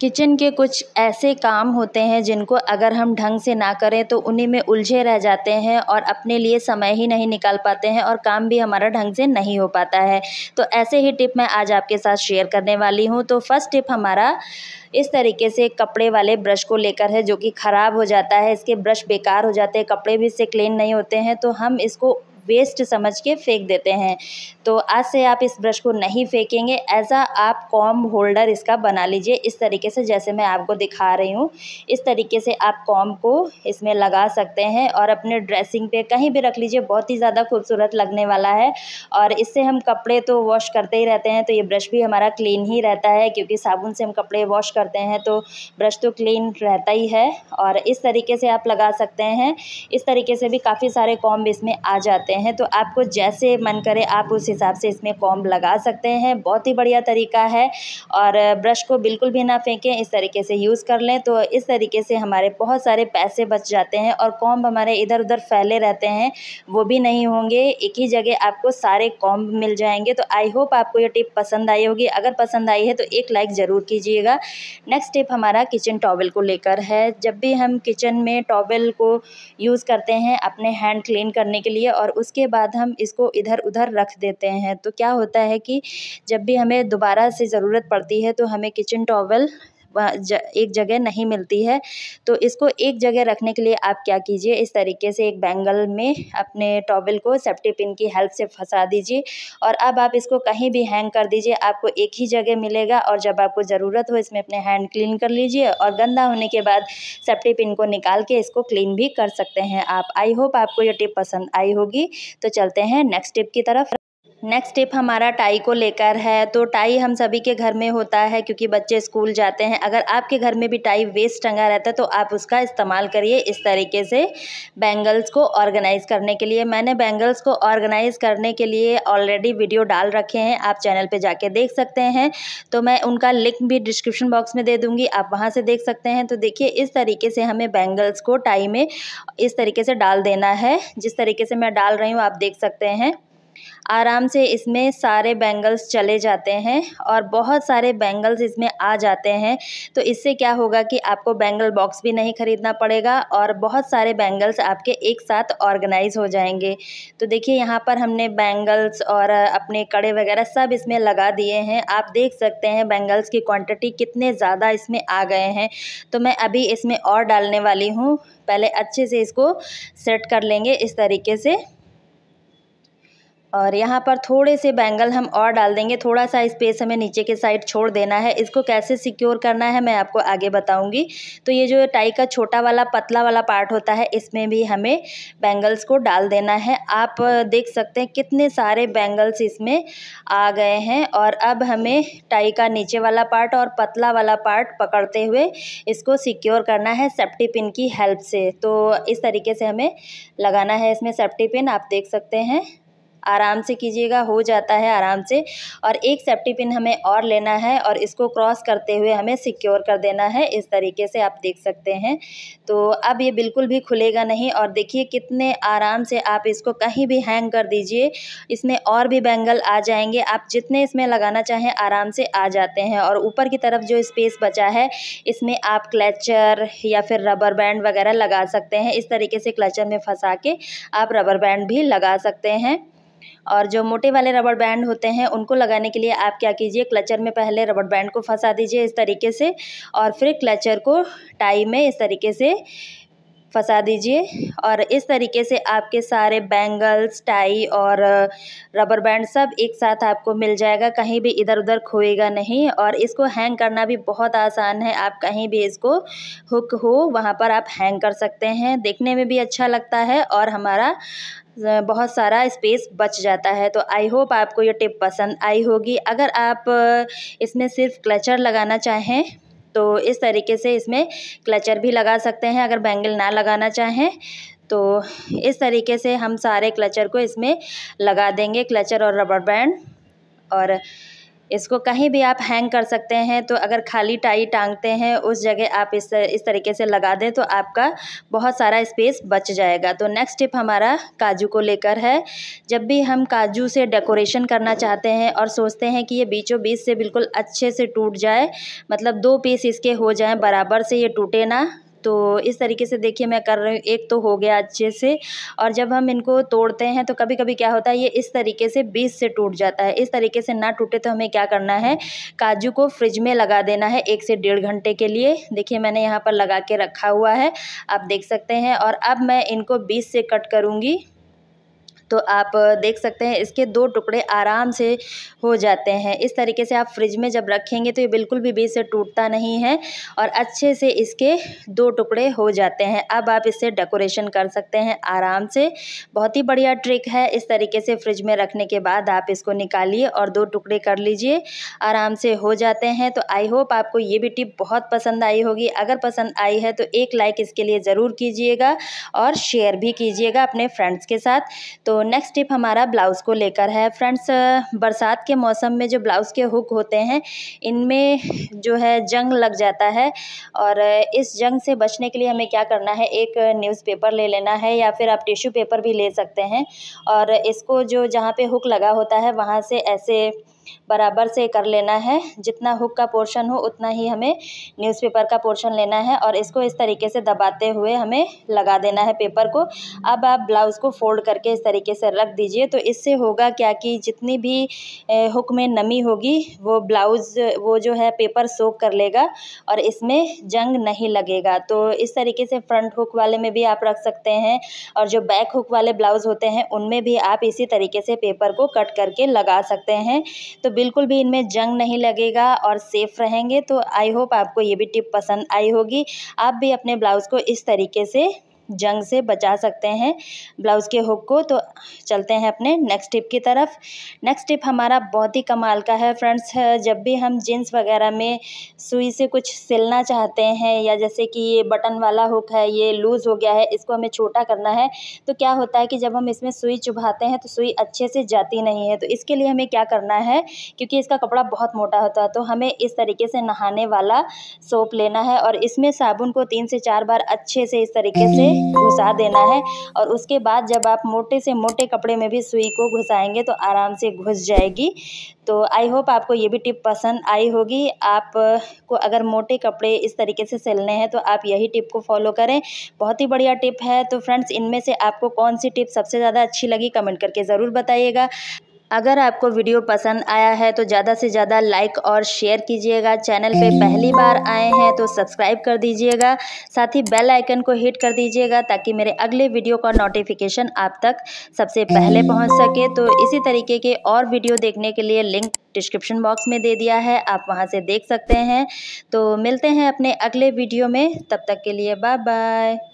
kitchen के कुछ ऐसे काम होते हैं जिनको अगर हम ढंग से ना करें तो उन्हीं में उलझे रह जाते हैं और अपने लिए समय ही नहीं निकाल पाते हैं और काम भी हमारा ढंग से नहीं हो पाता है तो ऐसे ही टिप मैं आज आपके साथ शेयर करने वाली हूँ तो फर्स्ट टिप हमारा इस तरीके से कपड़े वाले ब्रश को लेकर है जो कि ख़राब हो जाता है इसके ब्रश बेकार हो जाते हैं कपड़े भी इससे क्लीन नहीं होते हैं तो हम इसको वेस्ट समझ के फेंक देते हैं तो आज से आप इस ब्रश को नहीं फेंकेंगे ऐसा आप कॉम होल्डर इसका बना लीजिए इस तरीके से जैसे मैं आपको दिखा रही हूँ इस तरीके से आप कॉम को इसमें लगा सकते हैं और अपने ड्रेसिंग पे कहीं भी रख लीजिए बहुत ही ज़्यादा खूबसूरत लगने वाला है और इससे हम कपड़े तो वॉश करते ही रहते हैं तो ये ब्रश भी हमारा क्लीन ही रहता है क्योंकि साबुन से हम कपड़े वॉश करते हैं तो ब्रश तो क्लीन रहता ही है और इस तरीके से आप लगा सकते हैं इस तरीके से भी काफ़ी सारे कॉम्ब इसमें आ जाते हैं हैं तो आपको जैसे मन करे आप उस हिसाब से इसमें कॉम्ब लगा सकते हैं बहुत ही बढ़िया तरीका है और ब्रश को बिल्कुल भी ना फेंकें इस तरीके से यूज़ कर लें तो इस तरीके से हमारे बहुत सारे पैसे बच जाते हैं और कॉम्ब हमारे इधर उधर फैले रहते हैं वो भी नहीं होंगे एक ही जगह आपको सारे कॉम्ब मिल जाएंगे तो आई होप आपको ये टिप पसंद आई होगी अगर पसंद आई है तो एक लाइक ज़रूर कीजिएगा नेक्स्ट टिप हमारा किचन टॉवल को लेकर है जब भी हम किचन में टॉवल को यूज़ करते हैं अपने हैंड क्लीन करने के लिए और उस उसके बाद हम इसको इधर उधर रख देते हैं तो क्या होता है कि जब भी हमें दोबारा से ज़रूरत पड़ती है तो हमें किचन टॉवल एक जगह नहीं मिलती है तो इसको एक जगह रखने के लिए आप क्या कीजिए इस तरीके से एक बैंगल में अपने टॉवल को सेफ्टी पिन की हेल्प से फंसा दीजिए और अब आप इसको कहीं भी हैंग कर दीजिए आपको एक ही जगह मिलेगा और जब आपको ज़रूरत हो इसमें अपने हैंड क्लीन कर लीजिए और गंदा होने के बाद सेफ्टी पिन को निकाल के इसको क्लीन भी कर सकते हैं आप आई होप आपको ये टिप पसंद आई होगी तो चलते हैं नेक्स्ट टिप की तरफ नेक्स्ट स्टेप हमारा टाई को लेकर है तो टाई हम सभी के घर में होता है क्योंकि बच्चे स्कूल जाते हैं अगर आपके घर में भी टाई वेस्ट टंगा रहता है तो आप उसका इस्तेमाल करिए इस तरीके से बैंगल्स को ऑर्गेनाइज़ करने के लिए मैंने बैंगल्स को ऑर्गेनाइज़ करने के लिए ऑलरेडी वीडियो डाल रखे हैं आप चैनल पर जाके देख सकते हैं तो मैं उनका लिंक भी डिस्क्रिप्शन बॉक्स में दे दूँगी आप वहाँ से देख सकते हैं तो देखिए इस तरीके से हमें बैंगल्स को टाई में इस तरीके से डाल देना है जिस तरीके से मैं डाल रही हूँ आप देख सकते हैं आराम से इसमें सारे बैंगल्स चले जाते हैं और बहुत सारे बैंगल्स इसमें आ जाते हैं तो इससे क्या होगा कि आपको बैंगल बॉक्स भी नहीं ख़रीदना पड़ेगा और बहुत सारे बैंगल्स आपके एक साथ ऑर्गेनाइज हो जाएंगे तो देखिए यहाँ पर हमने बैंगल्स और अपने कड़े वगैरह सब इसमें लगा दिए हैं आप देख सकते हैं बैंगल्स की क्वान्टिटी कितने ज़्यादा इसमें आ गए हैं तो मैं अभी इसमें और डालने वाली हूँ पहले अच्छे से इसको सेट कर लेंगे इस तरीके से और यहाँ पर थोड़े से बैंगल हम और डाल देंगे थोड़ा सा स्पेस हमें नीचे के साइड छोड़ देना है इसको कैसे सिक्योर करना है मैं आपको आगे बताऊंगी तो ये जो टाई का छोटा वाला पतला वाला पार्ट होता है इसमें भी हमें बैंगल्स को डाल देना है आप देख सकते हैं कितने सारे बैंगल्स इसमें आ गए हैं और अब हमें टाई का नीचे वाला पार्ट और पतला वाला पार्ट पकड़ते हुए इसको सिक्योर करना है सेफ्टी पिन की हेल्प से तो इस तरीके से हमें लगाना है इसमें सेफ्टी पिन आप देख सकते हैं आराम से कीजिएगा हो जाता है आराम से और एक सेफ्टी पिन हमें और लेना है और इसको क्रॉस करते हुए हमें सिक्योर कर देना है इस तरीके से आप देख सकते हैं तो अब ये बिल्कुल भी खुलेगा नहीं और देखिए कितने आराम से आप इसको कहीं भी हैंग कर दीजिए इसमें और भी बैंगल आ जाएंगे आप जितने इसमें लगाना चाहें आराम से आ जाते हैं और ऊपर की तरफ जो स्पेस बचा है इसमें आप क्लचर या फिर रबर बैंड वगैरह लगा सकते हैं इस तरीके से क्लचर में फंसा के आप रबर बैंड भी लगा सकते हैं और जो मोटे वाले रबड़ बैंड होते हैं उनको लगाने के लिए आप क्या कीजिए क्लचर में पहले रबड़ बैंड को फंसा दीजिए इस तरीके से और फिर क्लचर को टाई में इस तरीके से फंसा दीजिए और इस तरीके से आपके सारे बैंगल्स टाई और रबर बैंड सब एक साथ आपको मिल जाएगा कहीं भी इधर उधर खोएगा नहीं और इसको हैंग करना भी बहुत आसान है आप कहीं भी इसको हुक हो वहाँ पर आप हैंग कर सकते हैं देखने में भी अच्छा लगता है और हमारा बहुत सारा स्पेस बच जाता है तो आई होप आपको ये टिप पसंद आई होगी अगर आप इसमें सिर्फ क्लचर लगाना चाहें तो इस तरीके से इसमें क्लचर भी लगा सकते हैं अगर बैंगल ना लगाना चाहें तो इस तरीके से हम सारे क्लचर को इसमें लगा देंगे क्लचर और रबर बैंड और इसको कहीं भी आप हैंग कर सकते हैं तो अगर खाली टाई टांगते हैं उस जगह आप इस इस तरीके से लगा दें तो आपका बहुत सारा स्पेस बच जाएगा तो नेक्स्ट टिप हमारा काजू को लेकर है जब भी हम काजू से डेकोरेशन करना चाहते हैं और सोचते हैं कि ये बीचों बीच से बिल्कुल अच्छे से टूट जाए मतलब दो पीस इसके हो जाएँ बराबर से ये टूटे ना तो इस तरीके से देखिए मैं कर रही हूँ एक तो हो गया अच्छे से और जब हम इनको तोड़ते हैं तो कभी कभी क्या होता है ये इस तरीके से बीस से टूट जाता है इस तरीके से ना टूटे तो हमें क्या करना है काजू को फ्रिज में लगा देना है एक से डेढ़ घंटे के लिए देखिए मैंने यहाँ पर लगा के रखा हुआ है आप देख सकते हैं और अब मैं इनको बीस से कट करूँगी तो आप देख सकते हैं इसके दो टुकड़े आराम से हो जाते हैं इस तरीके से आप फ्रिज में जब रखेंगे तो ये बिल्कुल भी बीज से टूटता नहीं है और अच्छे से इसके दो टुकड़े हो जाते हैं अब आप इससे डेकोरेशन कर सकते हैं आराम से बहुत ही बढ़िया ट्रिक है इस तरीके से फ्रिज में रखने के बाद आप इसको निकालिए और दो टुकड़े कर लीजिए आराम से हो जाते हैं तो आई होप आपको ये भी टिप बहुत पसंद आई होगी अगर पसंद आई है तो एक लाइक इसके लिए ज़रूर कीजिएगा और शेयर भी कीजिएगा अपने फ्रेंड्स के साथ तो नेक्स्ट टिप हमारा ब्लाउज़ को लेकर है फ्रेंड्स बरसात के मौसम में जो ब्लाउज़ के हुक होते हैं इनमें जो है जंग लग जाता है और इस जंग से बचने के लिए हमें क्या करना है एक न्यूज़पेपर ले लेना है या फिर आप टिश्यू पेपर भी ले सकते हैं और इसको जो जहाँ पे हुक लगा होता है वहाँ से ऐसे बराबर से कर लेना है जितना हुक का पोर्शन हो उतना ही हमें न्यूज़पेपर का पोर्शन लेना है और इसको इस तरीके से दबाते हुए हमें लगा देना है पेपर को अब आप ब्लाउज़ को फोल्ड करके इस तरीके से रख दीजिए तो इससे होगा क्या कि जितनी भी हुक में नमी होगी वो ब्लाउज़ वो जो है पेपर सोख कर लेगा और इसमें जंग नहीं लगेगा तो इस तरीके से फ्रंट हुक वाले में भी आप रख सकते हैं और जो बैक हुक वाले ब्लाउज़ होते हैं उनमें भी आप इसी तरीके से पेपर को कट करके लगा सकते हैं तो बिल्कुल भी इनमें जंग नहीं लगेगा और सेफ़ रहेंगे तो आई होप आपको ये भी टिप पसंद आई होगी आप भी अपने ब्लाउज़ को इस तरीके से जंग से बचा सकते हैं ब्लाउज़ के हुक को तो चलते हैं अपने नेक्स्ट टिप की तरफ नेक्स्ट टिप हमारा बहुत ही कमाल का है फ्रेंड्स जब भी हम जीन्स वगैरह में सुई से कुछ सिलना चाहते हैं या जैसे कि ये बटन वाला हुक है ये लूज़ हो गया है इसको हमें छोटा करना है तो क्या होता है कि जब हम इसमें सुई चुभाते हैं तो सुई अच्छे से जाती नहीं है तो इसके लिए हमें क्या करना है क्योंकि इसका कपड़ा बहुत मोटा होता है तो हमें इस तरीके से नहाने वाला सोप लेना है और इसमें साबुन को तीन से चार बार अच्छे से इस तरीके से घुसा देना है और उसके बाद जब आप मोटे से मोटे कपड़े में भी सुई को घुसाएंगे तो आराम से घुस जाएगी तो आई होप आपको ये भी टिप पसंद आई होगी आप को अगर मोटे कपड़े इस तरीके से सिलने हैं तो आप यही टिप को फॉलो करें बहुत ही बढ़िया टिप है तो फ्रेंड्स इनमें से आपको कौन सी टिप सबसे ज़्यादा अच्छी लगी कमेंट करके ज़रूर बताइएगा अगर आपको वीडियो पसंद आया है तो ज़्यादा से ज़्यादा लाइक और शेयर कीजिएगा चैनल पे पहली बार आए हैं तो सब्सक्राइब कर दीजिएगा साथ ही बेल आइकन को हिट कर दीजिएगा ताकि मेरे अगले वीडियो का नोटिफिकेशन आप तक सबसे पहले पहुंच सके तो इसी तरीके के और वीडियो देखने के लिए लिंक डिस्क्रिप्शन बॉक्स में दे दिया है आप वहाँ से देख सकते हैं तो मिलते हैं अपने अगले वीडियो में तब तक के लिए बाय बाय